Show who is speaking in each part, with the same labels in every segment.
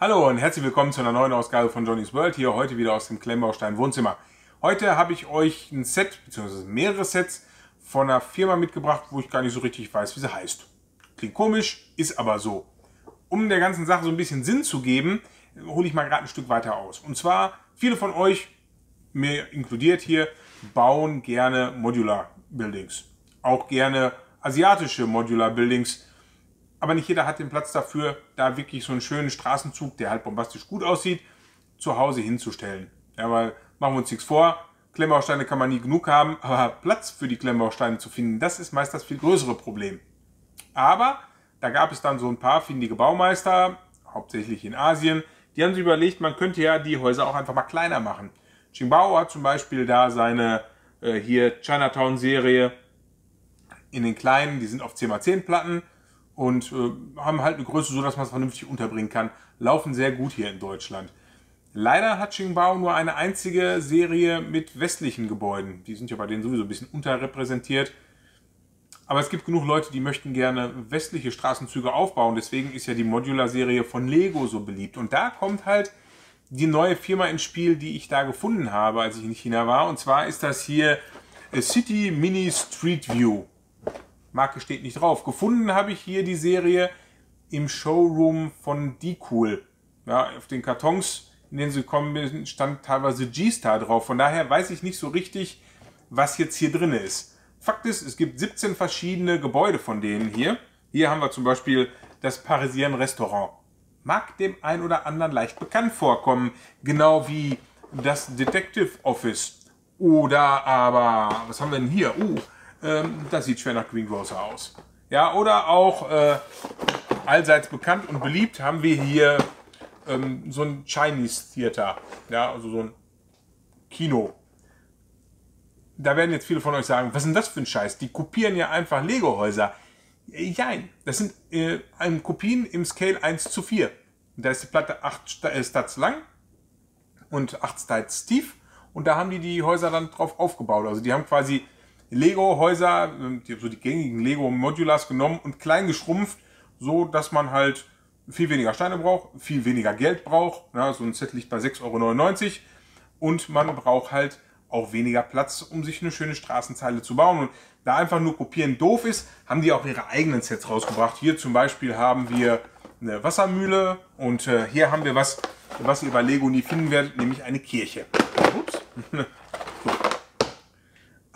Speaker 1: Hallo und herzlich willkommen zu einer neuen Ausgabe von Johnny's World. Hier heute wieder aus dem Klemmbaustein Wohnzimmer. Heute habe ich euch ein Set bzw. mehrere Sets von einer Firma mitgebracht, wo ich gar nicht so richtig weiß, wie sie heißt. Klingt komisch, ist aber so. Um der ganzen Sache so ein bisschen Sinn zu geben, hole ich mal gerade ein Stück weiter aus. Und zwar, viele von euch, mir inkludiert hier, bauen gerne Modular Buildings. Auch gerne asiatische Modular Buildings aber nicht jeder hat den Platz dafür, da wirklich so einen schönen Straßenzug, der halt bombastisch gut aussieht, zu Hause hinzustellen. Ja, weil machen wir uns nichts vor, Klemmbausteine kann man nie genug haben, aber Platz für die Klemmbausteine zu finden, das ist meist das viel größere Problem. Aber da gab es dann so ein paar findige Baumeister, hauptsächlich in Asien, die haben sich überlegt, man könnte ja die Häuser auch einfach mal kleiner machen. Qingbao hat zum Beispiel da seine äh, hier Chinatown-Serie in den kleinen, die sind auf 10x10 Platten, und äh, haben halt eine Größe, so dass man es vernünftig unterbringen kann. Laufen sehr gut hier in Deutschland. Leider hat Qingbao nur eine einzige Serie mit westlichen Gebäuden. Die sind ja bei denen sowieso ein bisschen unterrepräsentiert. Aber es gibt genug Leute, die möchten gerne westliche Straßenzüge aufbauen. Deswegen ist ja die Modular-Serie von Lego so beliebt. Und da kommt halt die neue Firma ins Spiel, die ich da gefunden habe, als ich in China war. Und zwar ist das hier äh, City Mini Street View. Marke steht nicht drauf. Gefunden habe ich hier die Serie im Showroom von Decool. Ja, auf den Kartons, in denen sie gekommen bin, stand teilweise G-Star drauf. Von daher weiß ich nicht so richtig, was jetzt hier drin ist. Fakt ist, es gibt 17 verschiedene Gebäude von denen hier. Hier haben wir zum Beispiel das Parisien Restaurant. Mag dem einen oder anderen leicht bekannt vorkommen, genau wie das Detective Office. Oder aber, was haben wir denn hier? Uh, ähm, das sieht schwer nach Greengrocer aus. Ja, oder auch äh, allseits bekannt und beliebt haben wir hier ähm, so ein Chinese Theater. Ja, also so ein Kino. Da werden jetzt viele von euch sagen, was ist denn das für ein Scheiß? Die kopieren ja einfach Lego-Häuser. Jein, das sind äh, Kopien im Scale 1 zu 4. Da ist die Platte 8 äh, Stats lang und 8 Stats tief. Und da haben die die Häuser dann drauf aufgebaut. Also die haben quasi Lego-Häuser, ähm, so die gängigen Lego-Modulars genommen und klein geschrumpft, so dass man halt viel weniger Steine braucht, viel weniger Geld braucht. Ja, so ein Set liegt bei 6,99 Euro. Und man braucht halt auch weniger Platz, um sich eine schöne Straßenzeile zu bauen. Und da einfach nur kopieren doof ist, haben die auch ihre eigenen Sets rausgebracht. Hier zum Beispiel haben wir eine Wassermühle und äh, hier haben wir was, was ihr bei Lego nie finden werdet, nämlich eine Kirche. Ups.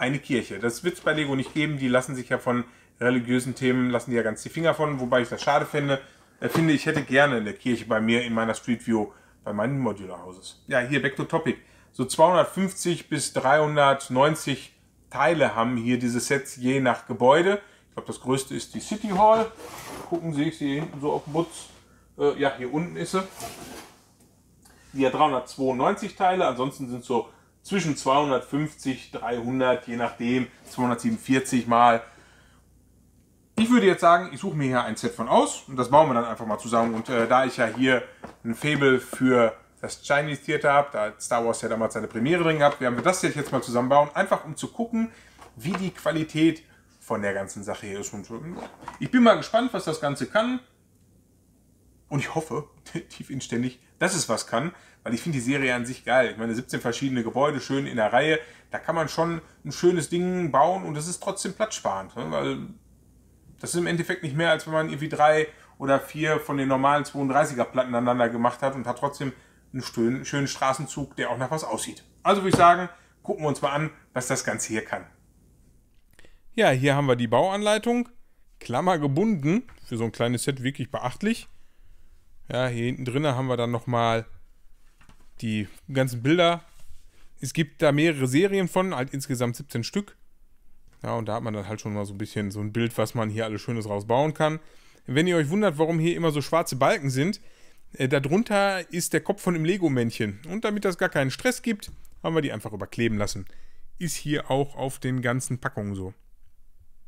Speaker 1: eine Kirche. Das wird es bei Lego nicht geben. Die lassen sich ja von religiösen Themen, lassen die ja ganz die Finger von, wobei ich das schade finde. Äh, finde, ich hätte gerne eine Kirche bei mir in meiner Street View, bei meinen Modular Houses. Ja, hier back to topic. So 250 bis 390 Teile haben hier diese Sets je nach Gebäude. Ich glaube, das größte ist die City Hall. Gucken Sie, ich sie hier hinten so auf dem Butz. Äh, ja, hier unten ist sie. Die hat 392 Teile, ansonsten sind so zwischen 250, 300, je nachdem, 247 mal. Ich würde jetzt sagen, ich suche mir hier ein Set von aus und das bauen wir dann einfach mal zusammen. Und äh, da ich ja hier ein Fable für das Chinese Theater habe, da hat Star Wars ja damals seine Premiere drin gehabt, werden wir das jetzt mal zusammenbauen, einfach um zu gucken, wie die Qualität von der ganzen Sache hier ist. Und äh, ich bin mal gespannt, was das Ganze kann. Und ich hoffe, tief inständig, dass es was kann, weil ich finde die Serie an sich geil. Ich meine, 17 verschiedene Gebäude schön in der Reihe, da kann man schon ein schönes Ding bauen und das ist trotzdem platzsparend, ne? weil das ist im Endeffekt nicht mehr, als wenn man irgendwie drei oder vier von den normalen 32er Platten aneinander gemacht hat und hat trotzdem einen schönen, schönen Straßenzug, der auch nach was aussieht. Also würde ich sagen, gucken wir uns mal an, was das Ganze hier kann. Ja, hier haben wir die Bauanleitung. Klammer gebunden. Für so ein kleines Set wirklich beachtlich. Ja, hier hinten drin haben wir dann nochmal die ganzen Bilder. Es gibt da mehrere Serien von, halt insgesamt 17 Stück. Ja, und da hat man dann halt schon mal so ein bisschen so ein Bild, was man hier alles Schönes rausbauen kann. Wenn ihr euch wundert, warum hier immer so schwarze Balken sind, äh, darunter ist der Kopf von dem Lego-Männchen. Und damit das gar keinen Stress gibt, haben wir die einfach überkleben lassen. Ist hier auch auf den ganzen Packungen so.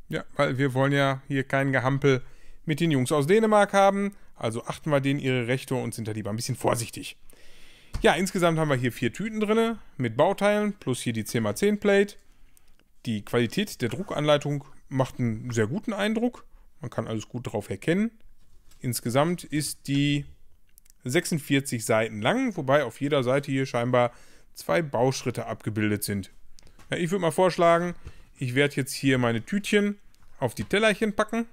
Speaker 1: Ja, weil wir wollen ja hier keinen Gehampel mit den Jungs aus Dänemark haben. Also achten wir denen ihre Rechte und sind da lieber ein bisschen vorsichtig. Ja, insgesamt haben wir hier vier Tüten drin mit Bauteilen plus hier die 10x10 Plate. Die Qualität der Druckanleitung macht einen sehr guten Eindruck. Man kann alles gut drauf erkennen. Insgesamt ist die 46 Seiten lang, wobei auf jeder Seite hier scheinbar zwei Bauschritte abgebildet sind. Ja, ich würde mal vorschlagen, ich werde jetzt hier meine Tütchen auf die Tellerchen packen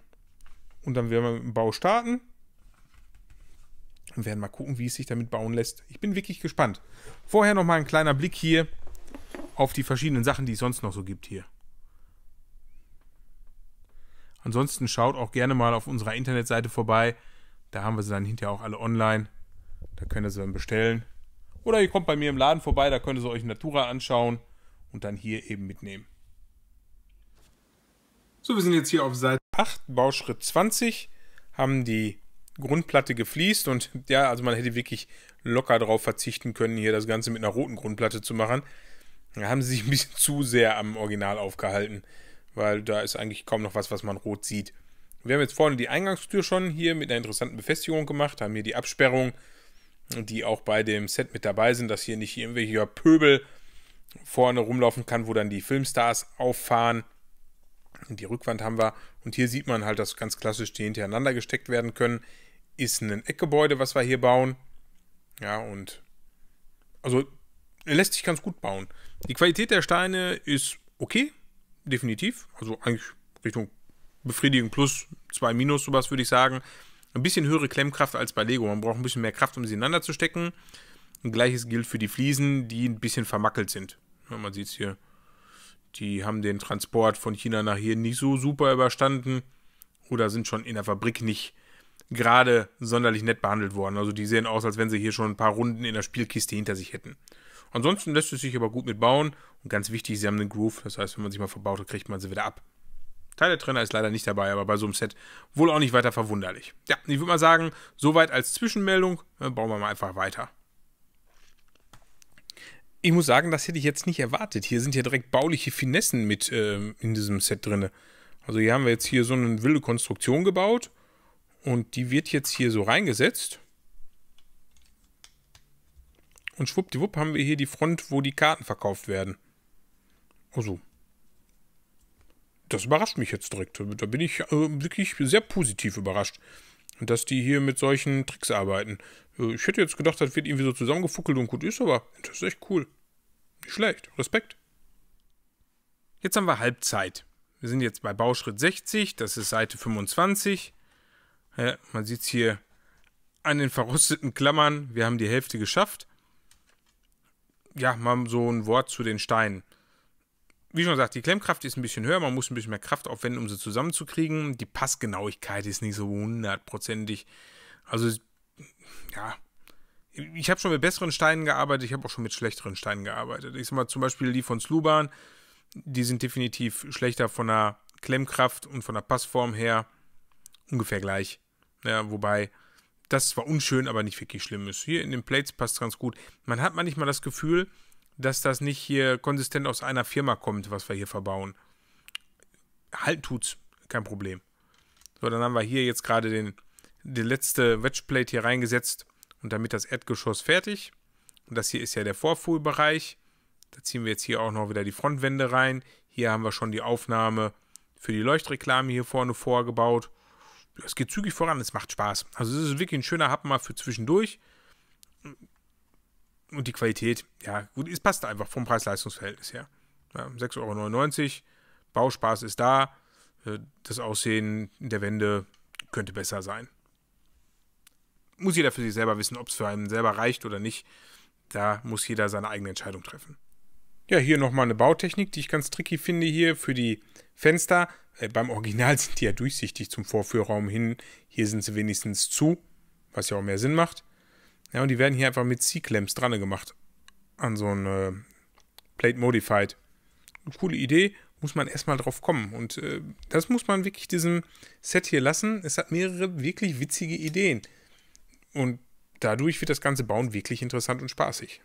Speaker 1: und dann werden wir mit dem Bau starten. Und werden mal gucken, wie es sich damit bauen lässt. Ich bin wirklich gespannt. Vorher nochmal ein kleiner Blick hier auf die verschiedenen Sachen, die es sonst noch so gibt hier. Ansonsten schaut auch gerne mal auf unserer Internetseite vorbei. Da haben wir sie dann hinterher auch alle online. Da könnt ihr sie dann bestellen. Oder ihr kommt bei mir im Laden vorbei, da könnt ihr sie euch in Natura anschauen und dann hier eben mitnehmen. So, wir sind jetzt hier auf Seite 8, Bauschritt 20, haben die Grundplatte gefliest und ja, also man hätte wirklich locker darauf verzichten können, hier das Ganze mit einer roten Grundplatte zu machen. Da haben sie sich ein bisschen zu sehr am Original aufgehalten, weil da ist eigentlich kaum noch was, was man rot sieht. Wir haben jetzt vorne die Eingangstür schon hier mit einer interessanten Befestigung gemacht, haben hier die Absperrung, die auch bei dem Set mit dabei sind, dass hier nicht irgendwelcher Pöbel vorne rumlaufen kann, wo dann die Filmstars auffahren. Die Rückwand haben wir. Und hier sieht man halt, dass ganz klassisch die hintereinander gesteckt werden können. Ist ein Eckgebäude, was wir hier bauen. Ja, und also lässt sich ganz gut bauen. Die Qualität der Steine ist okay, definitiv. Also eigentlich Richtung Befriedigung plus 2 minus, sowas würde ich sagen. Ein bisschen höhere Klemmkraft als bei Lego. Man braucht ein bisschen mehr Kraft, um sie ineinander zu stecken. Und gleiches gilt für die Fliesen, die ein bisschen vermackelt sind. Ja, man sieht es hier. Die haben den Transport von China nach hier nicht so super überstanden oder sind schon in der Fabrik nicht gerade sonderlich nett behandelt worden. Also die sehen aus, als wenn sie hier schon ein paar Runden in der Spielkiste hinter sich hätten. Ansonsten lässt es sich aber gut mitbauen und ganz wichtig, sie haben einen Groove, das heißt, wenn man sich mal verbaut, hat, kriegt man sie wieder ab. Teil der Teiletrenner ist leider nicht dabei, aber bei so einem Set wohl auch nicht weiter verwunderlich. Ja, ich würde mal sagen, soweit als Zwischenmeldung, dann bauen wir mal einfach weiter ich muss sagen, das hätte ich jetzt nicht erwartet. Hier sind ja direkt bauliche Finessen mit ähm, in diesem Set drin. Also hier haben wir jetzt hier so eine wilde Konstruktion gebaut und die wird jetzt hier so reingesetzt. Und schwuppdiwupp haben wir hier die Front, wo die Karten verkauft werden. Also, das überrascht mich jetzt direkt. Da bin ich äh, wirklich sehr positiv überrascht dass die hier mit solchen Tricks arbeiten. Äh, ich hätte jetzt gedacht, das wird irgendwie so zusammengefuckelt und gut ist, aber das ist echt cool. Nicht schlecht. Respekt. Jetzt haben wir Halbzeit. Wir sind jetzt bei Bauschritt 60, das ist Seite 25. Ja, man sieht es hier an den verrosteten Klammern, wir haben die Hälfte geschafft. Ja, mal so ein Wort zu den Steinen wie schon gesagt, die Klemmkraft ist ein bisschen höher, man muss ein bisschen mehr Kraft aufwenden, um sie zusammenzukriegen. Die Passgenauigkeit ist nicht so hundertprozentig. Also, ja. Ich habe schon mit besseren Steinen gearbeitet, ich habe auch schon mit schlechteren Steinen gearbeitet. Ich sag mal zum Beispiel die von Sluban, die sind definitiv schlechter von der Klemmkraft und von der Passform her. Ungefähr gleich. Ja, wobei das zwar unschön, aber nicht wirklich schlimm ist. Hier in den Plates passt ganz gut. Man hat manchmal das Gefühl, dass das nicht hier konsistent aus einer Firma kommt, was wir hier verbauen. Halt tut's, kein Problem. So, dann haben wir hier jetzt gerade den, die letzte Wedgeplate hier reingesetzt und damit das Erdgeschoss fertig. Und das hier ist ja der Vorfuhlbereich. Da ziehen wir jetzt hier auch noch wieder die Frontwände rein. Hier haben wir schon die Aufnahme für die Leuchtreklame hier vorne vorgebaut. Es geht zügig voran, es macht Spaß. Also es ist wirklich ein schöner Happen mal für zwischendurch und die Qualität, ja, gut, es passt einfach vom Preis-Leistungs-Verhältnis her. Ja, 6,99 Euro, Bauspaß ist da, äh, das Aussehen der Wände könnte besser sein. Muss jeder für sich selber wissen, ob es für einen selber reicht oder nicht. Da muss jeder seine eigene Entscheidung treffen. Ja, hier nochmal eine Bautechnik, die ich ganz tricky finde hier für die Fenster. Äh, beim Original sind die ja durchsichtig zum Vorführraum hin. Hier sind sie wenigstens zu, was ja auch mehr Sinn macht. Ja, und die werden hier einfach mit C-Clamps dran gemacht. An so ein äh, Plate Modified. Eine coole Idee, muss man erstmal drauf kommen. Und äh, das muss man wirklich diesem Set hier lassen. Es hat mehrere wirklich witzige Ideen. Und dadurch wird das ganze Bauen wirklich interessant und spaßig.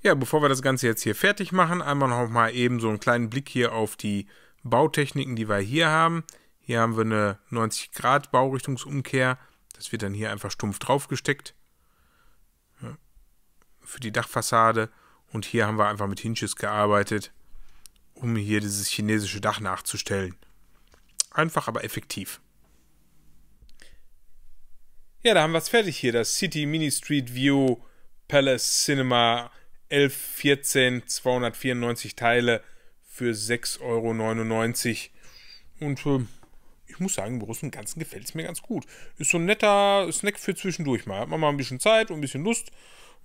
Speaker 1: Ja, bevor wir das Ganze jetzt hier fertig machen, einmal noch mal eben so einen kleinen Blick hier auf die Bautechniken, die wir hier haben. Hier haben wir eine 90 Grad Baurichtungsumkehr das wird dann hier einfach stumpf draufgesteckt. Ja, für die Dachfassade. Und hier haben wir einfach mit Hinges gearbeitet, um hier dieses chinesische Dach nachzustellen. Einfach, aber effektiv. Ja, da haben wir es fertig hier. Das City Mini Street View Palace Cinema 1114 294 Teile für 6,99 Euro. Und äh, ich muss sagen, im Großen und Ganzen gefällt es mir ganz gut. Ist so ein netter Snack für zwischendurch mal. Hat man mal ein bisschen Zeit und ein bisschen Lust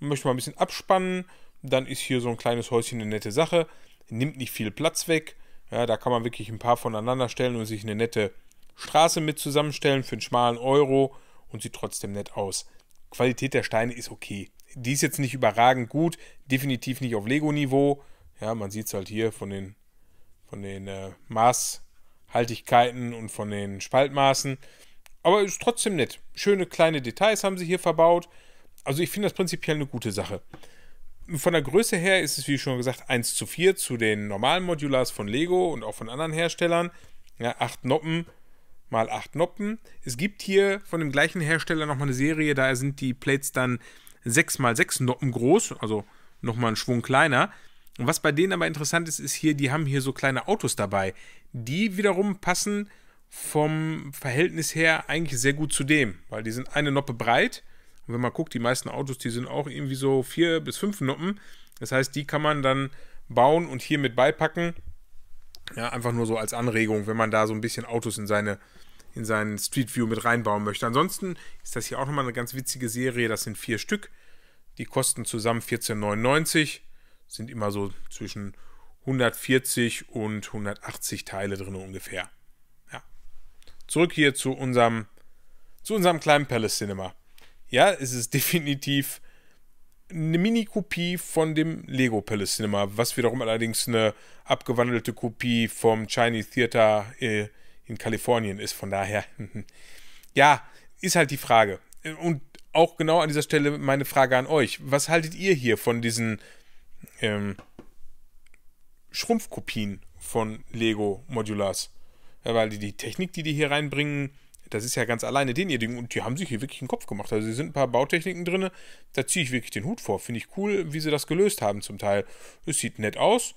Speaker 1: und möchte mal ein bisschen abspannen. Dann ist hier so ein kleines Häuschen eine nette Sache. Nimmt nicht viel Platz weg. Ja, da kann man wirklich ein paar voneinander stellen und sich eine nette Straße mit zusammenstellen für einen schmalen Euro und sieht trotzdem nett aus. Qualität der Steine ist okay. Die ist jetzt nicht überragend gut, definitiv nicht auf Lego-Niveau. Ja, man sieht es halt hier von den, von den äh, Maß, Haltigkeiten und von den Spaltmaßen. Aber ist trotzdem nett. Schöne kleine Details haben sie hier verbaut. Also ich finde das prinzipiell eine gute Sache. Von der Größe her ist es, wie schon gesagt, 1 zu 4 zu den normalen Modulars von Lego und auch von anderen Herstellern. Ja, 8 Noppen mal 8 Noppen. Es gibt hier von dem gleichen Hersteller nochmal eine Serie, da sind die Plates dann 6 mal 6 Noppen groß, also nochmal einen Schwung kleiner. Und was bei denen aber interessant ist, ist hier, die haben hier so kleine Autos dabei. Die wiederum passen vom Verhältnis her eigentlich sehr gut zu dem, weil die sind eine Noppe breit. Und wenn man guckt, die meisten Autos, die sind auch irgendwie so vier bis fünf Noppen. Das heißt, die kann man dann bauen und hier mit beipacken. Ja, einfach nur so als Anregung, wenn man da so ein bisschen Autos in seine in seinen Street View mit reinbauen möchte. Ansonsten ist das hier auch nochmal eine ganz witzige Serie. Das sind vier Stück. Die kosten zusammen 14,99 sind immer so zwischen 140 und 180 Teile drin ungefähr. Ja. Zurück hier zu unserem, zu unserem kleinen Palace Cinema. Ja, es ist definitiv eine Mini-Kopie von dem Lego Palace Cinema, was wiederum allerdings eine abgewandelte Kopie vom Chinese Theater äh, in Kalifornien ist. Von daher, ja, ist halt die Frage. Und auch genau an dieser Stelle meine Frage an euch. Was haltet ihr hier von diesen ähm, Schrumpfkopien von Lego Modulars. Ja, weil die, die Technik, die die hier reinbringen, das ist ja ganz alleine den ihr Ding. Und die haben sich hier wirklich einen Kopf gemacht. Also, hier sind ein paar Bautechniken drin. Da ziehe ich wirklich den Hut vor. Finde ich cool, wie sie das gelöst haben zum Teil. Es sieht nett aus.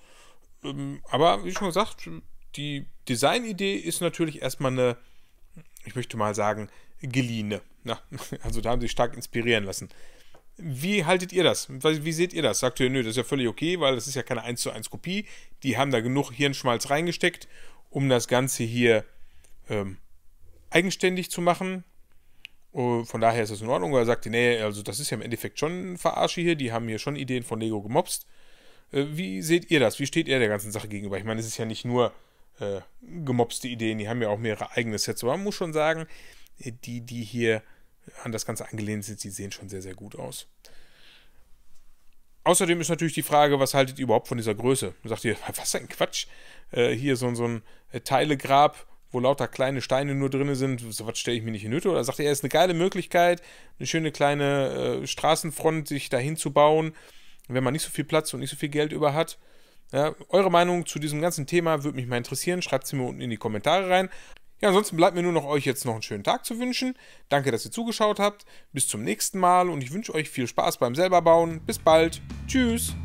Speaker 1: Ähm, aber wie schon gesagt, die Designidee ist natürlich erstmal eine, ich möchte mal sagen, geliehene. Ja, also, da haben sie sich stark inspirieren lassen. Wie haltet ihr das? Wie seht ihr das? Sagt ihr, nö, das ist ja völlig okay, weil das ist ja keine 1 zu 1 Kopie. Die haben da genug Hirnschmalz reingesteckt, um das Ganze hier ähm, eigenständig zu machen. Und oh, von daher ist das in Ordnung. Oder sagt ihr, nee, also das ist ja im Endeffekt schon ein Verarsche hier. Die haben hier schon Ideen von Lego gemobst. Äh, wie seht ihr das? Wie steht ihr der ganzen Sache gegenüber? Ich meine, es ist ja nicht nur äh, gemobste Ideen, die haben ja auch mehrere eigene Sets. Aber man muss schon sagen, äh, die, die hier an das Ganze angelehnt sind, die sehen schon sehr, sehr gut aus. Außerdem ist natürlich die Frage, was haltet ihr überhaupt von dieser Größe? sagt ihr, was ein Quatsch? Äh, hier so, so ein äh, Teilegrab, wo lauter kleine Steine nur drin sind, so was stelle ich mir nicht in Hütte. Oder sagt ihr, ist eine geile Möglichkeit, eine schöne kleine äh, Straßenfront sich dahin zu bauen, wenn man nicht so viel Platz und nicht so viel Geld über hat. Ja, eure Meinung zu diesem ganzen Thema würde mich mal interessieren. Schreibt sie mir unten in die Kommentare rein. Ja, ansonsten bleibt mir nur noch euch jetzt noch einen schönen Tag zu wünschen. Danke, dass ihr zugeschaut habt. Bis zum nächsten Mal und ich wünsche euch viel Spaß beim selberbauen. Bis bald. Tschüss.